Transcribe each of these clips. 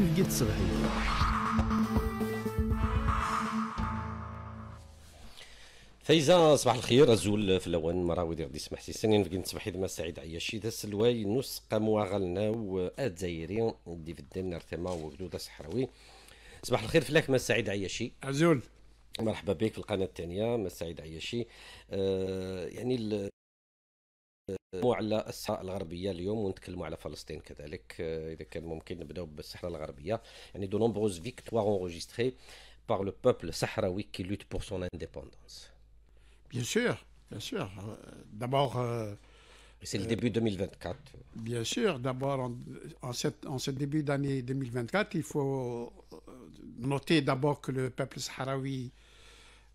فين لقيت الصبحية فايزة صباح الخير الزول في الاول مراوي دير دي سمحتي سنين فكنت صباحي دما سعيد عياشي دا السلواي نسقى مواغلنا الجزائري دي في الدين نرتما وجدود صحراوي صباح الخير فلاك ما سعيد عياشي عزول مرحبا بك في القناه الثانيه ما سعيد عياشي آه يعني Il y a de nombreuses victoires enregistrées par le peuple sahraoui qui lutte pour son indépendance. Bien sûr, bien sûr. Euh, d'abord. Euh, c'est le début 2024. Bien sûr, d'abord, en, ce début d'année 2024, il faut euh, noter d'abord que le peuple sahraoui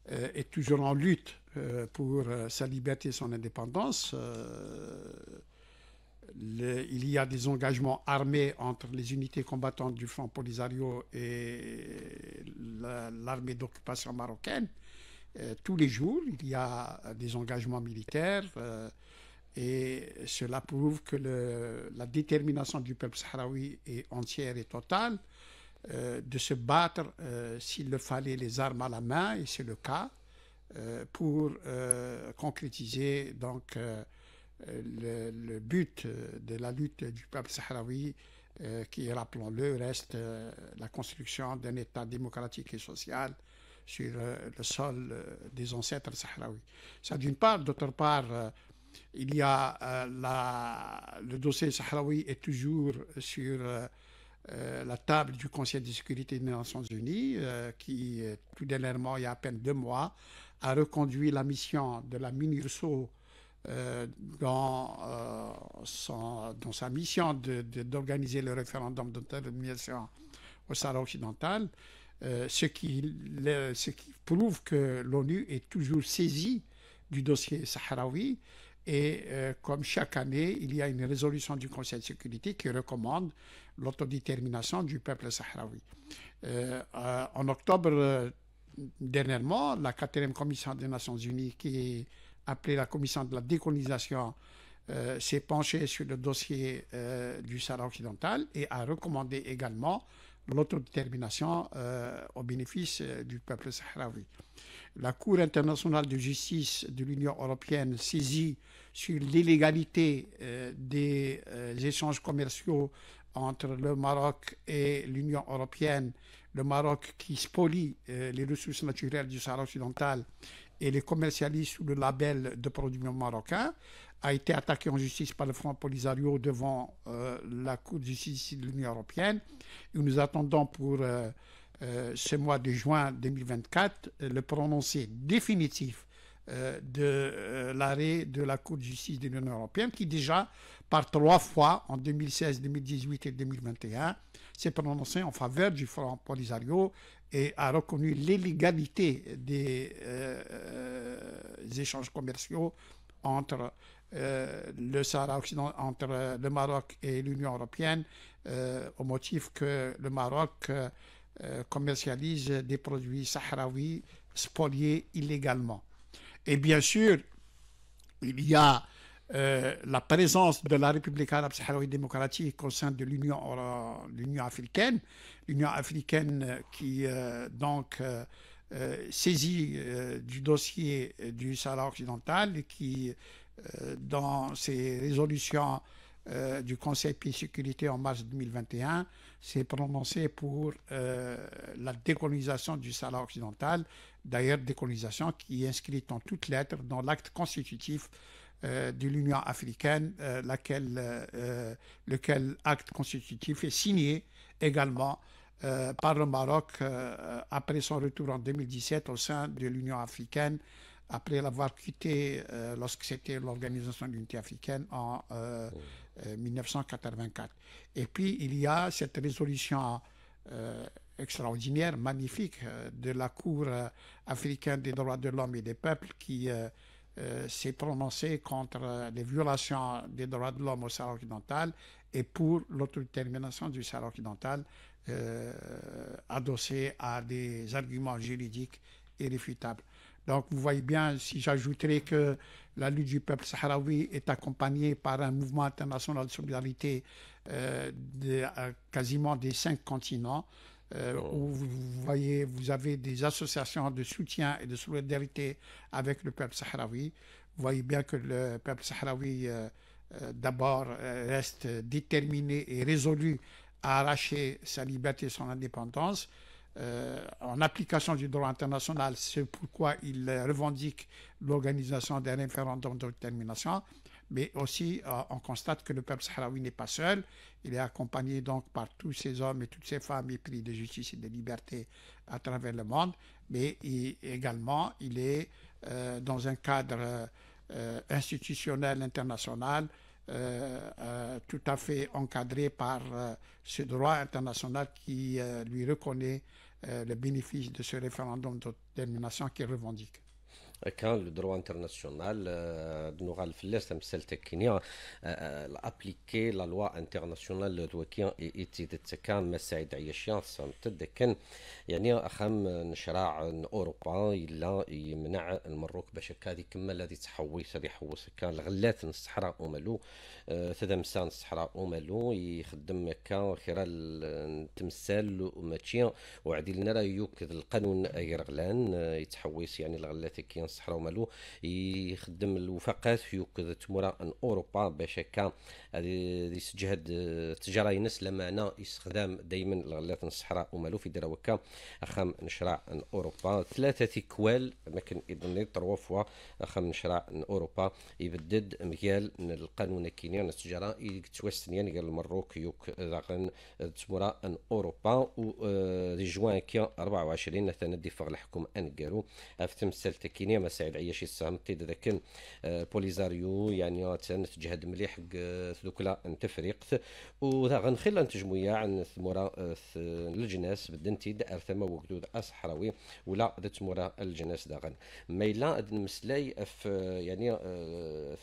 est toujours en lutte euh, pour euh, sa liberté et son indépendance. Euh, il y a des engagements armés entre les unités combattantes du Front Polisario et l'armée d'occupation marocaine. tous les jours, il y a des engagements militaires et cela prouve que la détermination du peuple sahraoui est entière et totale de se battre, s'il le fallait, les armes à la main, et c'est le cas. Euh, pour euh, concrétiser donc euh, le, but de la lutte du peuple sahraoui qui, rappelons-le, reste la construction d'un État démocratique et social sur le sol des ancêtres sahraouis. Ça d'une part, d'autre part, il y a le dossier sahraoui est toujours sur la table du Conseil de sécurité des Nations Unies, qui tout dernièrement, il y a à peine deux mois, a reconduit la mission de la MINURSO euh, dans, euh, dans, sa mission d'organiser de, le référendum d'autodétermination au Sahara occidental, euh, ce, qui, ce, qui, prouve que l'ONU est toujours saisie du dossier sahraoui. Et comme chaque année, il y a une résolution du Conseil de sécurité qui recommande l'autodétermination du peuple sahraoui. en octobre dernièrement, la quatrième commission des Nations Unies, qui est appelée la commission de la décolonisation, euh, s'est penchée sur le dossier euh, du Sahara occidental et a recommandé également l'autodétermination euh, au bénéfice du peuple sahraoui. La Cour internationale de justice de l'Union européenne saisit sur l'illégalité des échanges commerciaux entre le Maroc et l'Union européenne, le Maroc qui spolie euh, les ressources naturelles du Sahara occidental et les commercialise sous le label de produits marocains, a été attaqué en justice par le Front Polisario devant euh, la Cour de justice de l'Union européenne. nous attendons pour euh, ce mois de juin 2024 le prononcé définitif euh, de euh, l'arrêt de la Cour de justice de l'Union européenne qui déjà, par trois fois, en 2016, 2018 et 2021, s'est prononcé en faveur du Front Polisario et a reconnu l'illégalité des euh, échanges commerciaux entre le Sahara occidental, entre le Maroc et l'Union européenne, au motif que le Maroc commercialise des produits sahraouis spoliés illégalement. Et bien sûr, il y a euh, la présence de la République arabe sahraoui démocratique au sein de l'Union euh, africaine, l'Union africaine euh, qui donc saisit du dossier du Sahara occidental et qui, dans ses résolutions du Conseil de sécurité en mars 2021, s'est prononcé pour euh, la décolonisation du Sahara occidental, d'ailleurs décolonisation qui est inscrite en toutes lettres dans l'acte constitutif euh, de l'Union africaine, euh, laquelle, lequel acte constitutif est signé également par le Maroc après son retour en 2017 au sein de l'Union africaine après l'avoir quitté euh, lorsque c'était l'Organisation de l'Unité africaine en 1984. Euh, euh, et puis, il y a cette résolution extraordinaire, magnifique, de la Cour africaine des droits de l'homme et des peuples qui s'est prononcée contre les violations des droits de l'homme au Sahara occidental et pour l'autodétermination du Sahara occidental adossée à des arguments juridiques irréfutables. Donc vous voyez bien, si j'ajouterais que la lutte du peuple sahraoui est accompagnée par un mouvement international de solidarité euh, de, euh, quasiment des cinq continents, euh, oh. où vous, voyez, vous avez des associations de soutien et de solidarité avec le peuple sahraoui. Vous voyez bien que le peuple sahraoui, d'abord, reste déterminé et résolu à arracher sa liberté et son indépendance. Euh, en application du droit international, c'est pourquoi il revendique l'organisation d'un référendum d'autodétermination, mais aussi euh, on constate que le peuple sahraoui n'est pas seul, il est accompagné donc par tous ces hommes et toutes ces femmes épris de justice et de liberté à travers le monde, mais également il est euh, dans un cadre institutionnel international tout à fait encadré par ce droit international qui lui reconnaît euh, le bénéfice de ce référendum d'autodétermination qu'il revendique. كان لو دروا انترناسيونال آه، دنوغال فلاس تمثال تكينيا آه، آه، لابليكي لا لوا انترناسيونال دوكيا ايتي تكا ما سعيد عياشيان سامتد كان يعني اخم نشراع اوروبا الا يمنع المروك باش هكا كما الذي تحويس هذه حوس كان الغلات الصحراء ومالو تدمسان الصحراء ومالو يخدم هكا خير التمثال وماتشي وعدي لنا راه يوكد القانون اي رغلان يتحويس يعني الغلات كي الصحراء ومالو يخدم الوفاقات في تمورا ان اوروبا باش هكا يسجهد التجاره ينس لا معنى استخدام دائما الغلات الصحراء ومالو في دراوكا وكا خام نشرع ان اوروبا ثلاثه كوال لكن اذن تروا فوا اخم نشرع ان اوروبا يبدد ميال القانون كينيا التجاره يتوسنيا يعني قال المروك يوك ذاقن تمورا ان اوروبا و آه، جوان كي 24 تندي فغ الحكم ان قالوا تمثال تكيني سعيد مساعد عياشي تي ذاك آه، بوليزاريو يعني آه، تجهد مليح ذوك آه، لا تفريقت وذا غنخلا تجموية عن ثمورة الجناس بدنتي دار ثما وقدود أصحراوي ولا مورا الجناس داغن ما إلا مسلاي اف يعني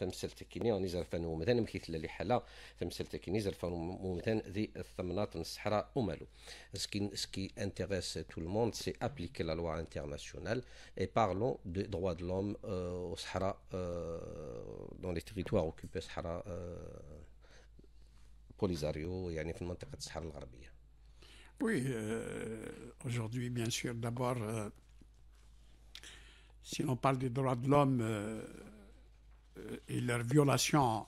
تمثلت كيني راني يعني زرفان ومثلا مكيت لي حالة تمثلت كيني زرفان ومثلا ذي الثمنات من الصحراء ومالو سكي سكي انتيريس تو لو موند سي ابليكي لا لوا انترناسيونال اي بارلون دو de l'homme euh, au Sahara, euh, dans les territoires occupés Sahara, euh, Polisario, et Sahara Oui, aujourd'hui, bien sûr, d'abord, si l'on parle des droits de l'homme et leur violation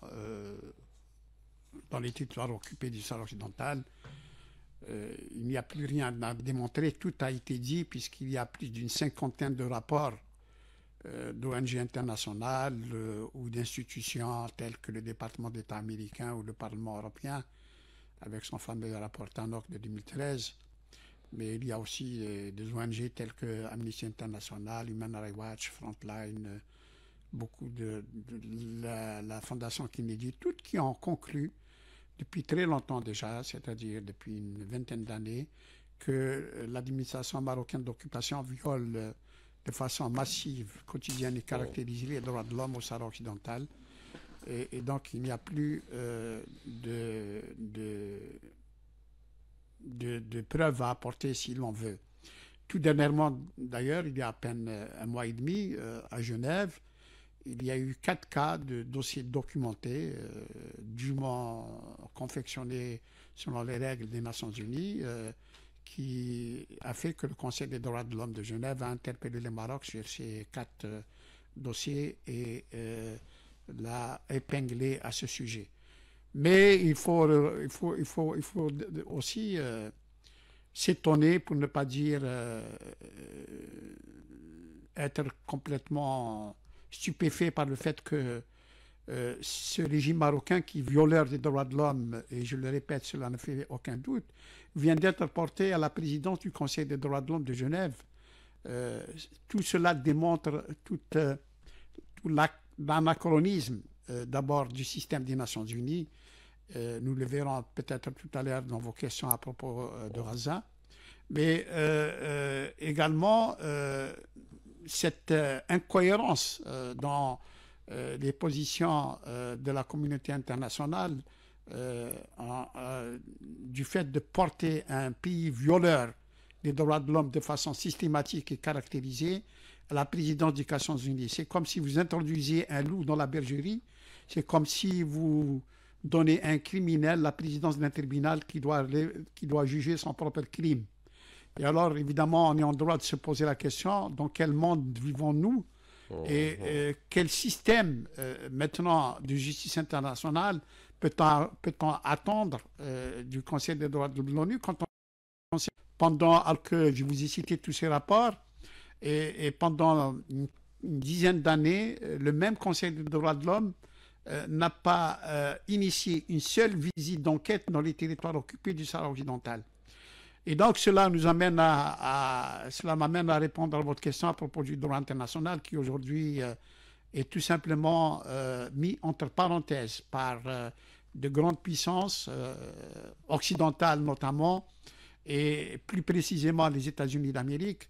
dans les territoires occupés du Sahara occidental, il n'y a plus rien à démontrer, tout a été dit puisqu'il y a plus d'une cinquantaine de rapports euh, d'ONG internationales euh, ou d'institutions telles que le département d'État américain ou le Parlement européen, avec son fameux rapport TANOC de 2013. Mais il y a aussi euh, des, ONG telles que Amnesty International, Human Rights Watch, Frontline, beaucoup de, la, la, Fondation Kennedy, toutes qui ont conclu depuis très longtemps déjà, c'est-à-dire depuis une vingtaine d'années, que l'administration marocaine d'occupation viole de façon massive, quotidienne et caractérisée, les droits de l'homme au Sahara occidental. Et, donc, il n'y a plus euh, de, de, de, preuves à apporter si l'on veut. Tout dernièrement, d'ailleurs, il y a à peine euh, un mois et demi, euh, à Genève, il y a eu quatre cas de dossiers documentés, dûment confectionnés selon les règles des Nations Unies qui a fait que le Conseil des droits de l'homme de Genève a interpellé le Maroc sur ces quatre euh, dossiers et euh, l'a épinglé à ce sujet. Mais il faut, il faut, il faut, il faut aussi euh, s'étonner, pour ne pas dire être complètement stupéfait par le fait que ce régime marocain qui violeur des droits de l'homme, et je le répète, cela ne fait aucun doute, vient d'être porté à la présidence du Conseil des droits de l'homme de Genève. Euh, tout cela démontre euh, tout, l'anachronisme euh, d'abord du système des Nations Unies. nous le verrons peut-être tout à l'heure dans vos questions à propos de Gaza. Mais également cette incohérence dans les positions de la communauté internationale euh, euh, du fait de porter un pays violeur des droits de l'homme de façon systématique et caractérisée à la présidence des Nations Unies. C'est comme si vous introduisiez un loup dans la bergerie, c'est comme si vous donnez un criminel la présidence d'un tribunal qui doit, qui doit juger son propre crime. Et alors, évidemment, on est en droit de se poser la question, dans quel monde vivons-nous oh, et, oh. Euh, quel système maintenant de justice internationale peut-on attendre euh, du Conseil des droits de l'ONU quand on, pendant que je vous ai cité tous ces rapports et, pendant une, dizaine d'années, euh, le même Conseil des droits de l'homme euh, n'a pas initié une seule visite d'enquête dans les territoires occupés du Sahara occidental. Et donc cela nous amène à, à cela m'amène à répondre à votre question à propos du droit international qui aujourd'hui est tout simplement euh, mis entre parenthèses par euh, de grandes puissances euh, occidentales notamment, et plus précisément les États-Unis d'Amérique,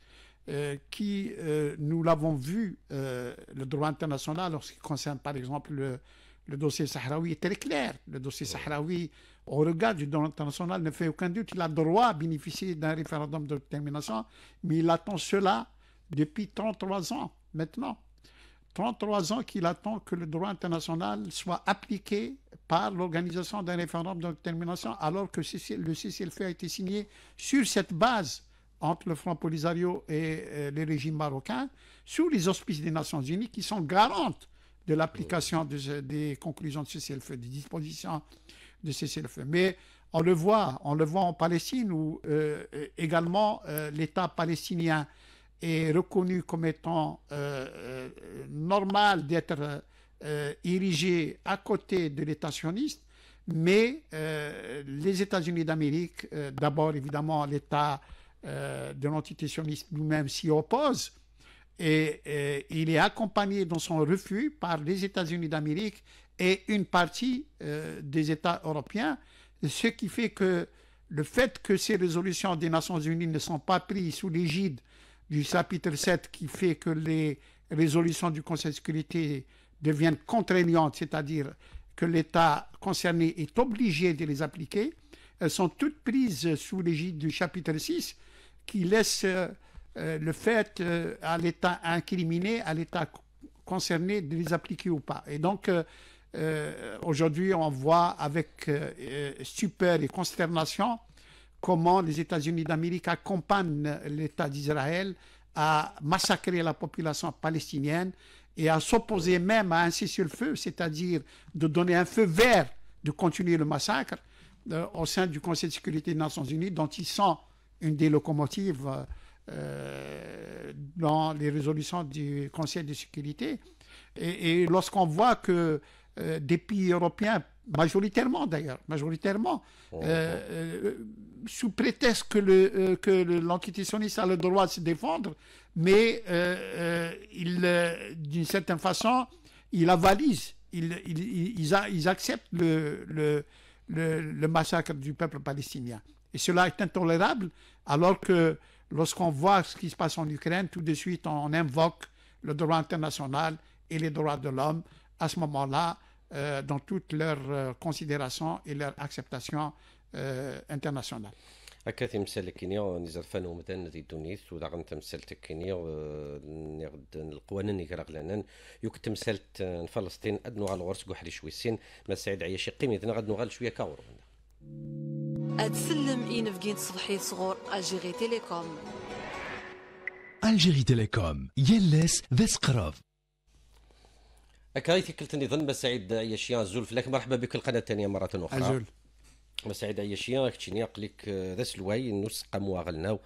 qui, nous l'avons vu, le droit international, lorsqu'il concerne par exemple le, dossier sahraoui est très clair. Le dossier sahraoui, au regard du droit international, ne fait aucun doute. Il a droit à bénéficier d'un référendum de détermination, mais il attend cela depuis 33 ans maintenant. 33 ans qu'il attend que le droit international soit appliqué par l'organisation d'un référendum détermination, alors que le cessez-le-feu a été signé sur cette base entre le Front Polisario et euh, les régimes marocains, sous les auspices des Nations Unies, qui sont garantes de l'application des conclusions de cessez-le-feu, des dispositions de cessez-le-feu. Mais on le voit, on le en Palestine, où euh, également euh, l'État palestinien est reconnu comme étant euh, euh, normal d'être euh, érigé à côté de l'État sioniste, mais les États-Unis d'Amérique, d'abord évidemment l'État de l'entité sioniste lui-même s'y oppose, et, il est accompagné dans son refus par les États-Unis d'Amérique et une partie des États européens, ce qui fait que le fait que ces résolutions des Nations Unies ne sont pas prises sous l'égide du chapitre 7 qui fait que les résolutions du Conseil de sécurité deviennent contraignantes, c'est-à-dire que l'État concerné est obligé de les appliquer, elles sont toutes prises sous l'égide du chapitre 6 qui laisse euh, le fait euh, à l'État incriminé, à l'État concerné de les appliquer ou pas. Et donc, euh, aujourd'hui, on voit avec stupeur et consternation comment les États-Unis d'Amérique accompagnent l'État d'Israël à massacrer la population palestinienne et à s'opposer même à un cessez-le-feu, c'est-à-dire de donner un feu vert de continuer le massacre euh, au sein du Conseil de sécurité des Nations Unies, dont ils sont une des locomotives euh, dans les résolutions du Conseil de sécurité. Et, lorsqu'on voit que euh, des pays européens majoritairement d'ailleurs, majoritairement, oh, euh, euh, sous prétexte que le euh, que a le droit de se défendre, mais il, d'une certaine façon, il avalise, il, ils, ils acceptent le, le, le, massacre du peuple palestinien. Et cela est intolérable, alors que lorsqu'on voit ce qui se passe en Ukraine, tout de suite on invoque le droit international et les droits de l'homme. À ce moment-là, euh, dans toutes leurs euh, considérations et leur acceptation euh, internationale. هكا تمثال كينيا نزار فانو مثلا دي تونس ولا غن تمثال كينيا نغد القوانين كراغ لانان يوك تمثال آه، فلسطين اد نوغال غرس كوحري شوي السين ما سعيد عياشي قيمة غد نوغال شوية كاور اتسلم اين فقين صبحي صغور الجيري تيليكوم الجيري تيليكوم يلس ذا قراف هكا كلتني ظن بسعيد يا شيان زولف لكن مرحبا بك القناه الثانيه مره اخرى أجل. مسعد عياشيان كتشيني قليك راس آه، الواي نوس قموا غلناو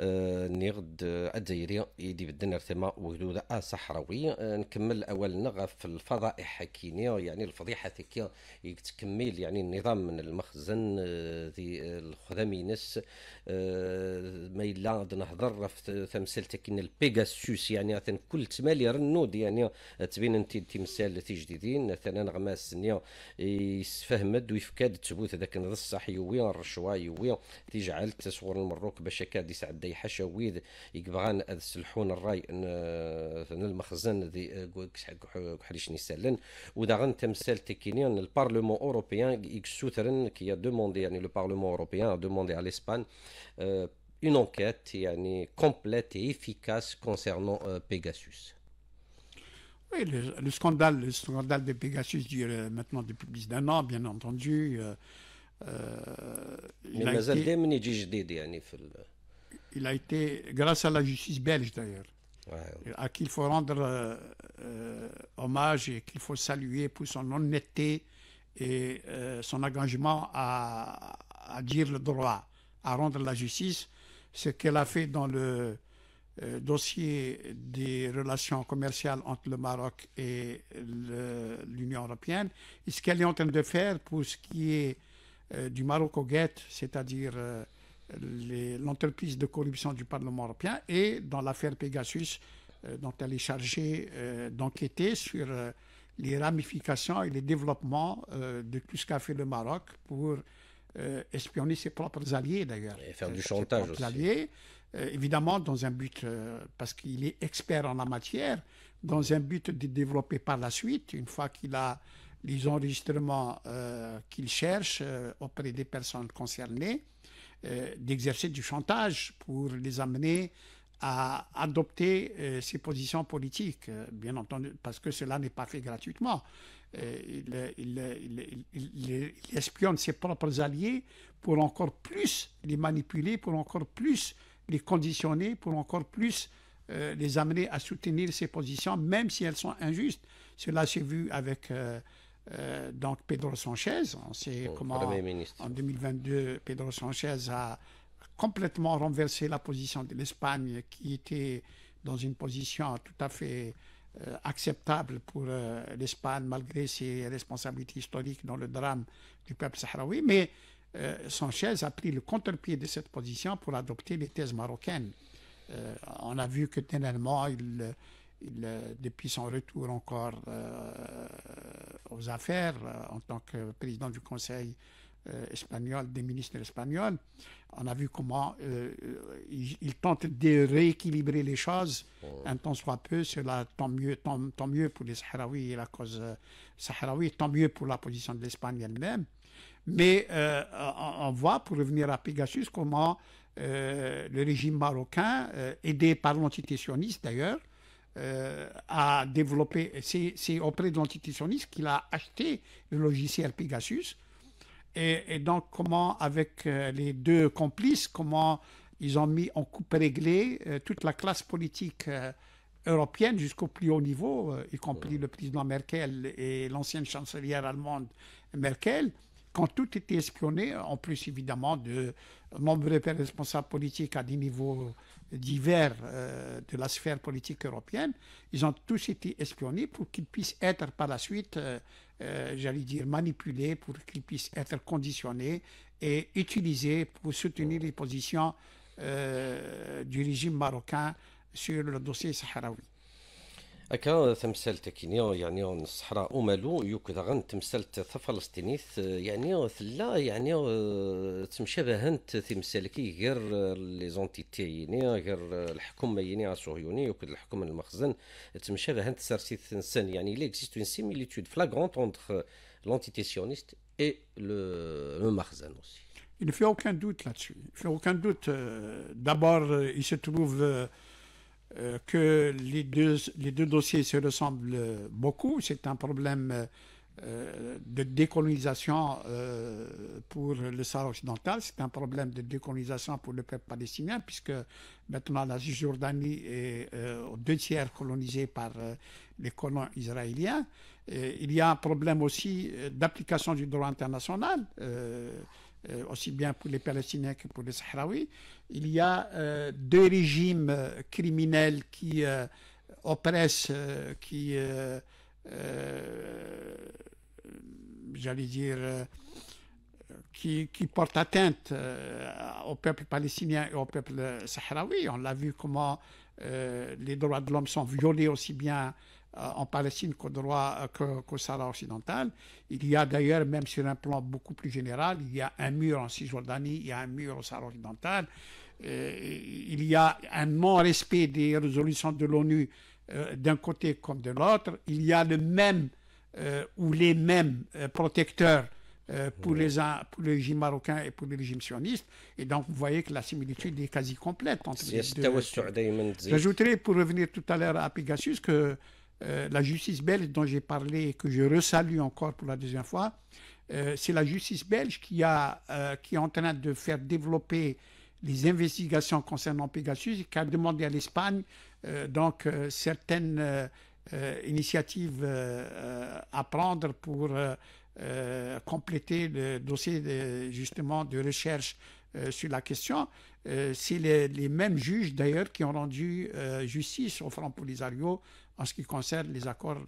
آه، نيغد آه، الدايري يدي بدنا ارتما وجودة اه صحراوي نكمل اول نغف في الفضائح كيني يعني الفضيحة ثكيا يتكمل يعني النظام من المخزن ذي الخدمينس ما يلا نهضر في تمثال تكين البيغاسوس يعني كل تمالي رنود يعني تبين انت تمثال تجديدين مثلا غماس يسفهمد ويفكاد تبوث ذاك le Parlement européen a demandé à l'Espagne une enquête complète et efficace concernant euh, Pegasus. Oui, le, scandale, de Pegasus dure euh, maintenant depuis plus d'un an, bien entendu. Euh, euh, il a été, grâce à la justice belge d'ailleurs, à qui il faut rendre euh, hommage et qu'il faut saluer pour son honnêteté et euh, son engagement à, à, dire le droit, à rendre la justice, ce qu'elle a fait dans le dossier des relations commerciales entre le Maroc et l'Union européenne, et ce qu'elle est en train de faire pour ce qui est euh, du Maroc Gate, c'est-à-dire euh, l'entreprise de corruption du Parlement européen, et dans l'affaire Pegasus, euh, dont elle est chargée d'enquêter sur les ramifications et les développements de tout ce qu'a fait le Maroc pour espionner ses propres alliés d'ailleurs. Et faire du chantage aussi. Alliés, évidemment, dans un but, parce qu'il est expert en la matière, dans un but de développer par la suite, une fois qu'il a les enregistrements euh, qu'ils cherchent euh, auprès des personnes concernées, euh, d'exercer du chantage pour les amener à adopter ces positions politiques, bien entendu, parce que cela n'est pas fait gratuitement. Il, espionne ses propres alliés pour encore plus les manipuler, pour encore plus les conditionner, pour encore plus les amener à soutenir ces positions, même si elles sont injustes. Cela s'est vu avec euh, donc Pedro Sanchez, on sait comment en 2022 Pedro Sanchez a complètement renversé la position de l'Espagne qui était dans une position tout à fait euh, acceptable pour euh, l'Espagne malgré ses responsabilités historiques dans le drame du peuple sahraoui. Mais Sanchez a pris le contre-pied de cette position pour adopter les thèses marocaines. on a vu que dernièrement il euh, depuis son retour encore euh, aux affaires euh, en tant que président du Conseil espagnol, des ministres espagnols, on a vu comment il, tente de rééquilibrer les choses un temps soit peu. Cela tant mieux, tant, mieux pour les Sahraouis et la cause sahraoui, tant mieux pour la position de l'Espagne elle-même. Mais on, on, voit, pour revenir à Pegasus, comment le régime marocain, aidé par l'entité sioniste d'ailleurs, euh, a développé, c'est auprès de l'antitétioniste qu'il a acheté le logiciel Pegasus. Et, donc, comment, avec euh, les deux complices, comment ils ont mis en coupe réglée euh, toute la classe politique européenne jusqu'au plus haut niveau, y compris le président Merkel et l'ancienne chancelière allemande Merkel, quand tout était espionné, en plus évidemment de nombreux responsables politiques à des niveaux divers euh, de la sphère politique européenne, ils ont tous été espionnés pour qu'ils puissent être par la suite, euh, euh, j'allais dire, manipulés, pour qu'ils puissent être conditionnés et utilisés pour soutenir les positions du régime marocain sur le dossier sahraoui. أكا تمثال تكينيا يعني الصحراء ومالو يوكذا غن تمثلت فلسطيني يعني ثلا يعني تمشابه هنت تمثلكي غير لي زونتيتي يعني غير الحكومة يعني الصهيوني يوكذا الحكومة المخزن تمشابه هنت سارسيت انسان يعني لي اكزيست اون سيميليتود فلاغونت اونتر لونتيتي سيونيست اي لو مخزن aussi. Il ne fait aucun doute là-dessus. Il ne fait aucun doute. Euh, d'abord, euh, il se trouve euh, Euh, que les deux, les deux dossiers se ressemblent beaucoup. C'est un problème euh, de décolonisation euh, pour le Sahara occidental, c'est un problème de décolonisation pour le peuple palestinien, puisque maintenant la Cisjordanie est aux deux tiers colonisée par les colons israéliens. il y a un problème aussi d'application du droit international. Euh, aussi bien pour les Palestiniens que pour les Sahraouis. Il y a euh, deux régimes euh, criminels qui oppressent, qui, j'allais dire, qui, qui, portent atteinte au peuple palestinien et au peuple sahraoui. On l'a vu comment les droits de l'homme sont violés aussi bien euh, en Palestine qu'au droit euh, qu'au Sahara occidental. Il y a d'ailleurs, même sur un plan beaucoup plus général, il y a un mur en Cisjordanie, il y a un mur au Sahara occidental. Euh, il y a un non-respect des résolutions de l'ONU d'un côté comme de l'autre. Il y a le même ou les mêmes protecteurs pour, les, pour le régime marocain et pour le régime sioniste. Et donc, vous voyez que la similitude est quasi complète entre les deux. J'ajouterai, pour revenir tout à l'heure à Pegasus, que euh, la justice belge dont j'ai parlé et que je resalue encore pour la deuxième fois, euh, c'est la justice belge qui, a, euh, qui est en train de faire développer les investigations concernant Pegasus et qui a demandé à l'Espagne donc certaines initiatives à prendre pour compléter le dossier de, justement de recherche euh, sur la question. Euh, c'est les, mêmes juges d'ailleurs qui ont rendu euh, justice au Front Polisario en ce qui concerne les accords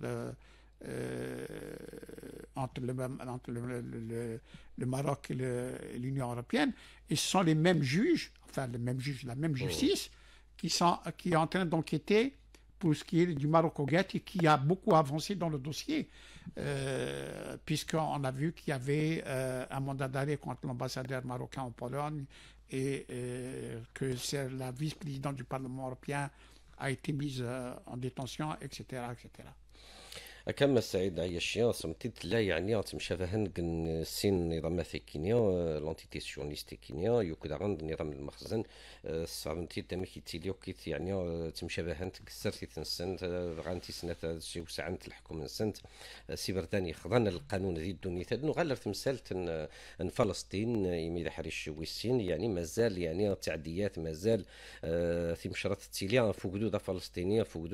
entre, le, le, Maroc et l'Union européenne. Et ce sont les mêmes juges, enfin les mêmes juges, la même oh. justice, qui, sont, qui est en train d'enquêter pour ce qui est du maroc et qui a beaucoup avancé dans le dossier, euh, puisqu'on a vu qu'il y avait euh, un mandat d'arrêt contre l'ambassadeur marocain en Pologne et euh, que la vice-présidente du Parlement européen a été mise en détention, etc. etc. كما سعيد عياشيا سمتيت لا يعني تمشافهن كن السين نظام كينيا آه، لونتيتي سيونيستي كينيا آه، يوكدا غند نظام المخزن آه، سمتيت تم كيتيليو كيت يعني تمشافهن تكسر تنسن غانتي سنة شي وسعان الحكم نسنت سي برداني خضان القانون ذي الدنيا تدنو غالر تمسالت ان فلسطين يميد حريش ويسين يعني مازال يعني تعديات مازال في مشرات تيليا فوق فلسطينية فوق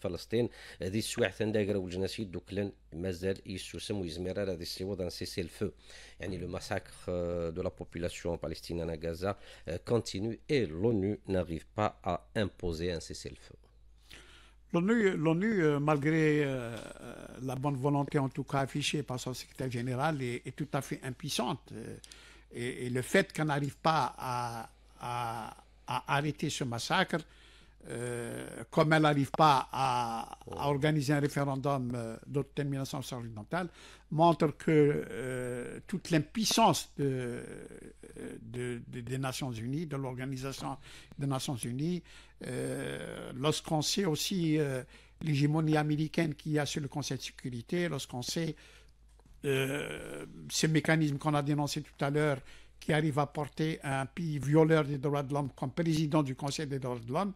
فلسطين هذه السواع تنداي Le massacre euh, de la population palestinienne à Gaza euh, continue et l'ONU n'arrive pas à imposer un cessez-le-feu. L'ONU, euh, malgré la bonne volonté en tout cas affichée par son secrétaire général, est, tout à fait impuissante. Et, le fait qu'on n'arrive pas à, arrêter ce massacre euh, comme elle n'arrive pas à, organiser un référendum euh, d'autodétermination occidentale, montre que euh, toute l'impuissance euh, de, des Nations Unies, de l'Organisation des Nations Unies, lorsqu'on sait aussi l'hégémonie américaine qu'il y a sur le Conseil de sécurité, lorsqu'on sait ces mécanismes qu'on a dénoncé tout à l'heure qui arrive à porter un pays violeur des droits de l'homme comme président du Conseil des droits de l'homme,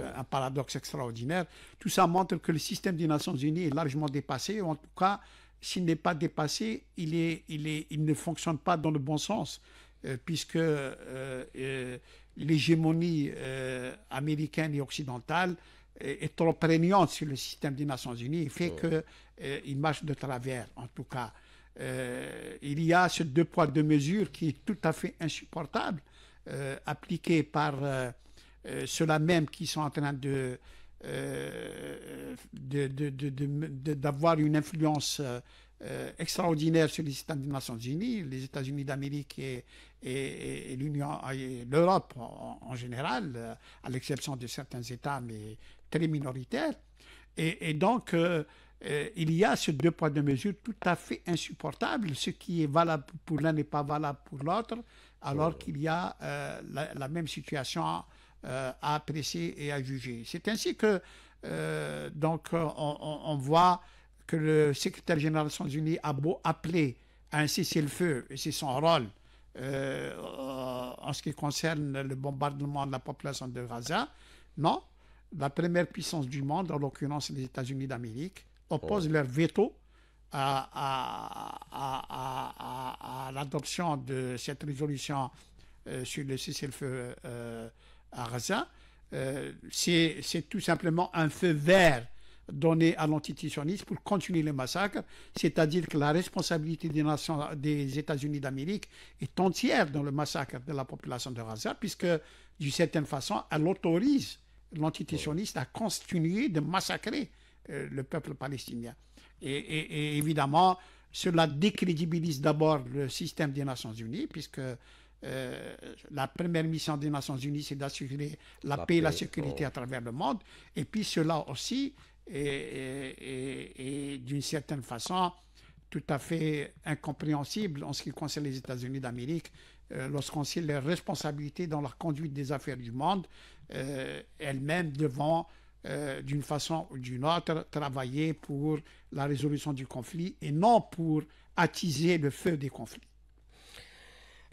euh, un paradoxe extraordinaire. Tout ça montre que le système des Nations Unies est largement dépassé, en tout cas, s'il n'est pas dépassé, il, est, il, ne fonctionne pas dans le bon sens, euh, puisque euh, l'hégémonie américaine et occidentale est, trop prégnante sur le système des Nations Unies et fait qu'il marche de travers, en tout cas. il y a ce deux poids, deux mesures qui est tout à fait insupportable, appliqué par euh, ceux-là même qui sont en train de euh, d'avoir une influence euh, extraordinaire sur les systèmes des les États-Unis d'Amérique et, l'Union, l'Europe en, général, à l'exception de certains États, mais très minoritaires. Et, donc, il y a ce deux poids, deux mesures tout à fait insupportables, Ce qui est valable pour l'un n'est pas valable pour l'autre, alors qu'il y a la, la, même situation euh, à apprécier et à juger. C'est ainsi que euh, donc on, voit que le secrétaire général des Nations Unies a beau appeler à un cessez-le-feu, et c'est son rôle euh, en ce qui concerne le bombardement de la population de Gaza, non, la première puissance du monde, en l'occurrence les États-Unis d'Amérique, oppose oh. leur veto à, l'adoption de cette résolution sur le cessez-le-feu à euh, c'est tout simplement un feu vert donné à l'antisioniste pour continuer le massacre c'est-à-dire que la responsabilité des, nations, des États-Unis d'Amérique est entière dans le massacre de la population de Gaza, puisque d'une certaine façon, elle autorise l'antitétioniste à continuer de massacrer euh, le peuple palestinien. et évidemment, cela décrédibilise d'abord le système des Nations Unies, puisque euh, la première mission des Nations Unies, c'est d'assurer la, paix et la sécurité oh. à travers le monde. Et puis cela aussi est, d'une certaine façon tout à fait incompréhensible en ce qui concerne les États-Unis d'Amérique. Euh, lorsqu'on sait les responsabilités dans la conduite des affaires du monde, euh, elles-mêmes devant, d'une façon ou d'une autre, travailler pour la résolution du conflit et non pour attiser le feu des conflits.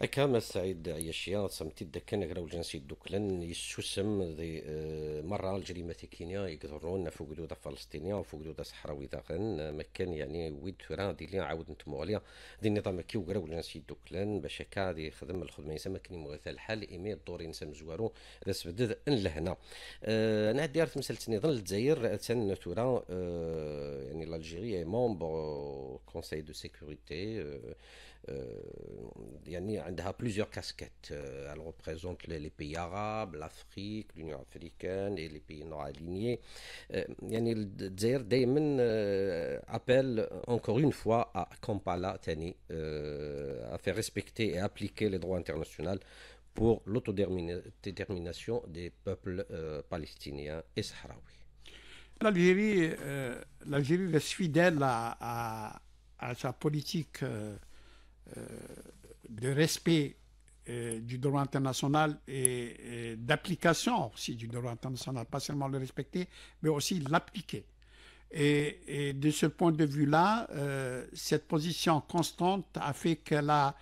أكام السعيد عيشيا صمتي دكان غراو جنسي دوكلان يسوسم ذي آه، مرة الجريمة كينيا يقدرون فوقدودة فلسطينية فوقدودة صحراوي داغن آه، مكان يعني ويد تورا دي لي عاود نتمو عليها دي النظام كي وغراو جنسي دوكلان باش هكا دي خدم الخدمة يسمى كني مغيث الحال إيمي الدور ينسم زوارو ذا سبدد ان لهنا آه، أنا عندي عرفت مسألة نظام الجزائر رأسا تورا يعني الجيري مومبر كونسي دو سيكوريتي أه Euh, a plusieurs casquettes. Euh, Elle représente les, pays arabes, l'Afrique, l'Union africaine et les pays non alignés. يعني euh, الجزائر appelle encore une fois à Kampala Tani à faire respecter et appliquer les droits internationaux pour l'autodétermination des peuples palestiniens et sahraouis. L'Algérie, reste fidèle à, sa politique euh, de respect euh, du droit international et, d'application aussi du droit international, pas seulement le respecter, mais aussi l'appliquer. Et, de ce point de vue-là, euh, cette position constante a fait qu'elle a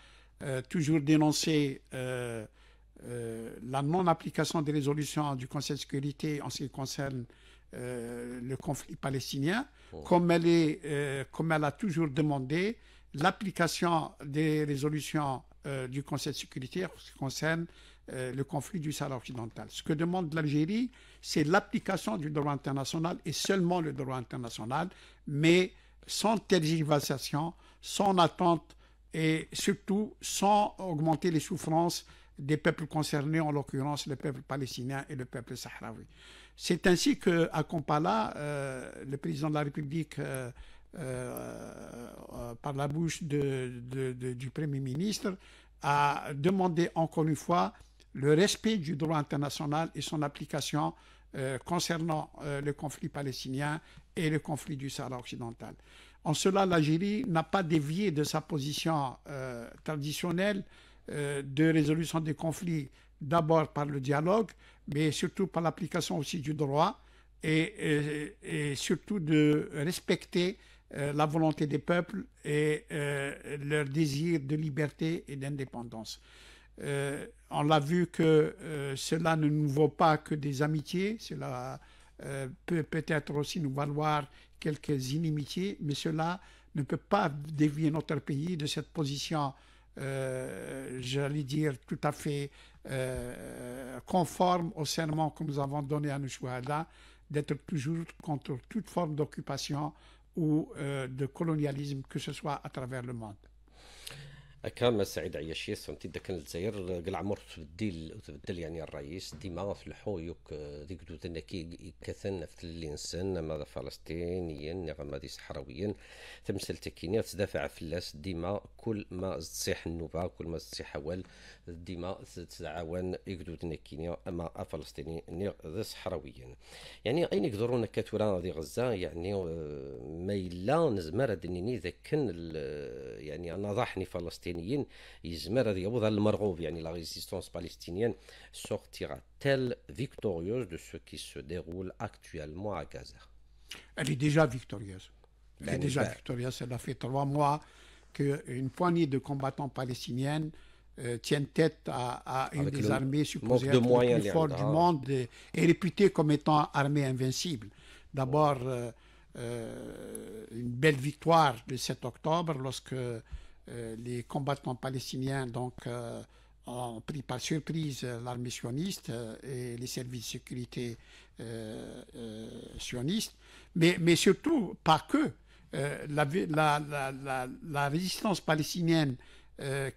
toujours dénoncé la non-application des résolutions du Conseil de sécurité en ce qui concerne le conflit palestinien, oh. comme, elle est, comme elle a toujours demandé l'application des résolutions euh, du Conseil de sécurité en ce qui concerne euh, le conflit du Sahara occidental. Ce que demande l'Algérie, c'est l'application du droit international et seulement le droit international, mais sans tergiversation, sans attente et surtout sans augmenter les souffrances des peuples concernés, en l'occurrence les peuples palestiniens et le peuple sahraoui. C'est ainsi que à Kampala, euh, le président de la République euh, euh, par la bouche de, du Premier ministre, a demandé encore une fois le respect du droit international et son application euh, concernant le conflit palestinien et le conflit du Sahara occidental. En cela, l'Algérie n'a pas dévié de sa position traditionnelle de résolution des conflits, d'abord par le dialogue, mais surtout par l'application aussi du droit et surtout de respecter euh, la volonté des peuples et euh, leur désir de liberté et d'indépendance. Euh, on l'a vu que cela ne nous vaut pas que des amitiés, cela peut peut-être aussi nous valoir quelques inimitiés, mais cela ne peut pas dévier notre pays de cette position, j'allais dire, tout à fait conforme au serment que nous avons donné à nos d'être toujours contre toute forme d'occupation ou euh, de colonialisme, que ce soit à travers le monde. كان السعيد عياشيس تيدا كان الجزائر قلع عمر تبدل وتبدل يعني الرئيس ديما في الحويوك ديك دوتنا كي كثن في الانسان ماذا فلسطينيا غمادي صحراويا تمثل تكينيا تدافع فلاس ديما كل ما تصيح النوبه كل ما تصيح حوال ديما تتعاون يقدو كينيا اما فلسطيني نيغ صحراويا يعني اين يقدرون كاتورا غادي غزه يعني آه، ما الا نزمر دنيني ذاك يعني نضحني فلسطين la résistance palestinienne sortira-t-elle victorieuse de ce qui se déroule actuellement à Gaza Elle est déjà victorieuse. Elle est déjà victorieuse. Elle a fait trois mois qu'une poignée de combattants palestiniens euh, tiennent tête à, une des armées supposées les plus fortes du monde et, réputées comme étant armée invincible. D'abord, euh, euh, une belle victoire le 7 octobre lorsque euh, les combattants palestiniens donc, euh, ont pris par surprise l'armée sioniste euh, et les services de sécurité sionistes, mais, mais surtout, pas que, la, la, la, résistance palestinienne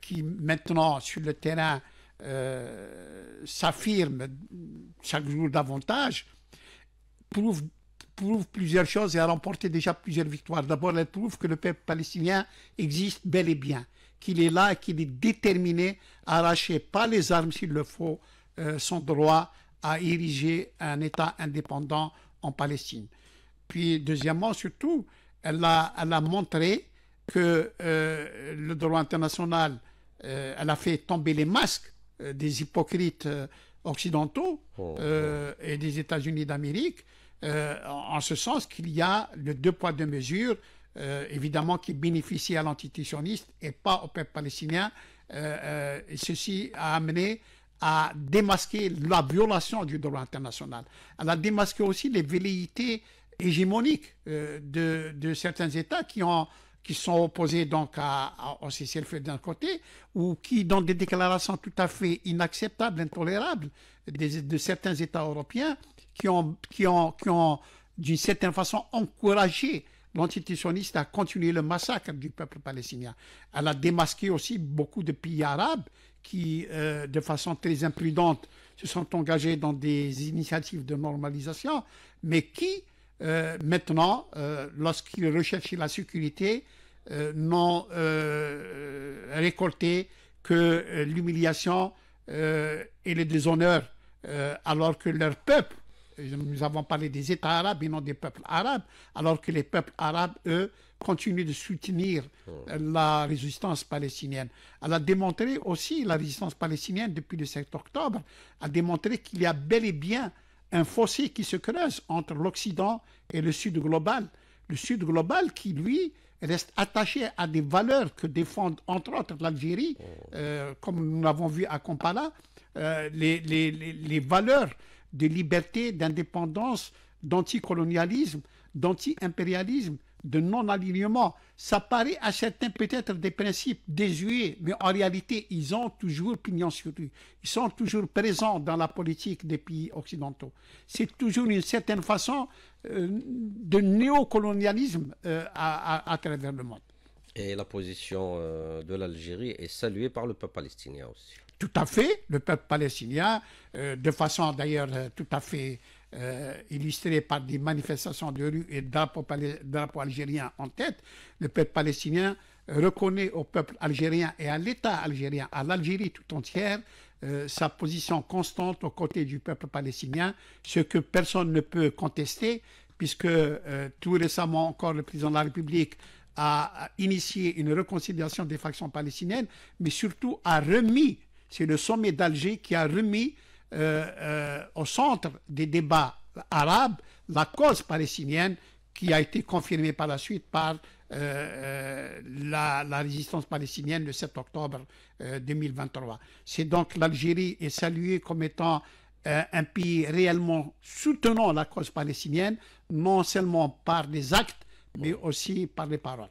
qui maintenant sur le terrain s'affirme chaque jour davantage, prouve prouve plusieurs choses et a remporté déjà plusieurs victoires. D'abord, elle prouve que le peuple palestinien existe bel et bien, qu'il est là et qu'il est déterminé à arracher pas les armes, s'il le faut, euh, son droit à ériger un État indépendant en Palestine. Puis, deuxièmement, surtout, elle a, elle a montré que euh, le droit international, euh, elle a fait tomber les masques des hypocrites occidentaux oh, oh. et des États-Unis d'Amérique. Euh, en ce sens qu'il y a le deux poids, deux mesures, euh, évidemment, qui bénéficie à l'entité sioniste et pas au peuple palestinien. Euh, ceci a amené à démasquer la violation du droit international. Elle a démasqué aussi les velléités hégémoniques de, certains États qui ont qui sont opposés donc à, ces au d'un côté, ou qui, dans des déclarations tout à fait inacceptables, intolérables de certains États européens, qui ont, qui ont, d'une certaine façon encouragé l'antitétioniste à continuer le massacre du peuple palestinien. Elle a démasqué aussi beaucoup de pays arabes qui, euh, de façon très imprudente, se sont engagés dans des initiatives de normalisation, mais qui, euh, maintenant, euh, lorsqu'ils recherchent la sécurité, n'ont récolté que l'humiliation et le déshonneur alors que leur peuple nous avons parlé des États arabes et non des peuples arabes, alors que les peuples arabes, eux, continuent de soutenir euh, la résistance palestinienne. Elle a démontré aussi, la résistance palestinienne depuis le 7 octobre, a démontré qu'il y a bel et bien un fossé qui se creuse entre l'Occident et le Sud global. Le Sud global qui, lui, reste attaché à des valeurs que défendent entre autres l'Algérie, euh, comme nous l'avons vu à Kampala, euh, les, valeurs de liberté, d'indépendance, d'anticolonialisme, d'anti-impérialisme, de non-alignement. Ça paraît à certains peut-être des principes désuets, mais en réalité, ils ont toujours pignon sur rue. Ils sont toujours présents dans la politique des pays occidentaux. C'est toujours une certaine façon euh, de néocolonialisme euh, à, travers le monde. Et la position euh, de l'Algérie est saluée par le peuple palestinien aussi tout à fait le peuple palestinien, euh, de façon d'ailleurs euh, tout à fait euh, illustrée par des manifestations de rue et drapeaux drapeau algérien en tête, le peuple palestinien reconnaît au peuple algérien et à l'État algérien, à l'Algérie tout entière, sa position constante aux côtés du peuple palestinien, ce que personne ne peut contester, puisque tout récemment encore le président de la République a initié une réconciliation des factions palestiniennes, mais surtout a remis c'est le sommet d'Alger qui a remis euh, euh, au centre des débats arabes la cause palestinienne qui a été confirmée par la suite par euh, la, résistance palestinienne le 7 octobre 2023. C'est donc l'Algérie est saluée comme étant un pays réellement soutenant la cause palestinienne, non seulement par des actes, mais aussi par les paroles.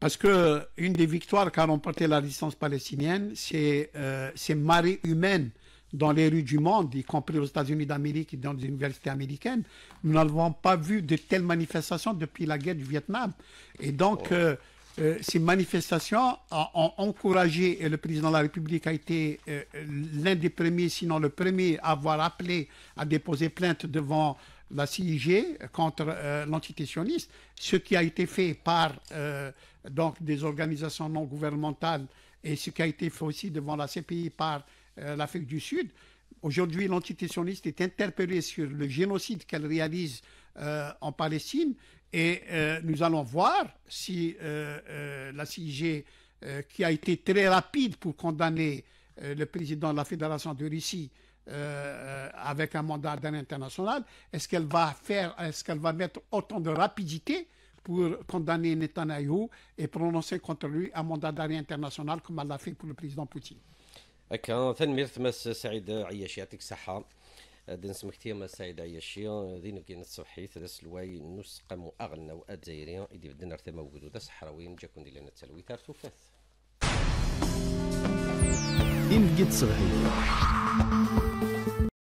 Parce que une des victoires qu'a remporté la résistance palestinienne, c'est euh, ces marées humaines dans les rues du monde, y compris aux États-Unis d'Amérique et dans les universités américaines. Nous n'avons pas vu de telles manifestations depuis la guerre du Vietnam. Et donc, oh. euh, euh, ces manifestations ont encouragé, et le président de la République a été euh, l'un des premiers, sinon le premier, à avoir appelé à déposer plainte devant la CIG contre euh, ce qui a été fait par euh, donc des organisations non gouvernementales et ce qui a été fait aussi devant la CPI par l'Afrique du Sud. Aujourd'hui, l'entité sioniste est interpellée sur le génocide qu'elle réalise en Palestine et euh, nous allons voir si euh, euh, la CIG, qui a été très rapide pour condamner le président de la Fédération de Russie avec un mandat d'arrêt international, est-ce qu'elle va faire, est-ce qu'elle va mettre autant de rapidité pour condamner Netanyahu et prononcer contre lui un mandat d'arrêt international comme elle l'a fait pour le président Poutine. هذا سمكتي ما سعيد عياشية ذي نبقينا الصحيت هذا سلواي نسقى أغنى نوء الجزائرية إذا بدنا ارتما وجدودة صحراوي نجا كون ديالنا التلويت ارتوفات إن جيت صحيح